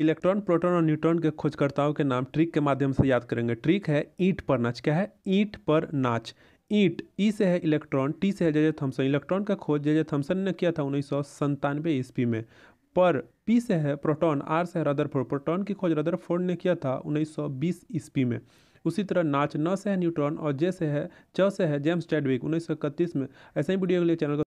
electron proton और neutron के खोजकर्ताओं के नाम ट्रिक के माध्यम से याद करेंगे ट्रिक है ईंट पर नाच क्या है ईंट पर नाच ईट ई से है इलेक्ट्रॉन टी से है जे थम्सन इलेक्ट्रॉन का खोज जे थम्सन ने किया था उन्नीस सौ संतानवे ईस्वी में पर पी से है प्रोटॉन आर से है रदरफोर्ड प्रोटॉन की खोज रदरफोर्ड ने किया था उन्नीस सौ बीस ईस्वी में उसी तरह नाच न से है न्यूट्रॉन और जे से है च से है जेम्स चैडविक उन्नीस सौ इकतीस में ऐसे ही वीडियो के लिए चैनल को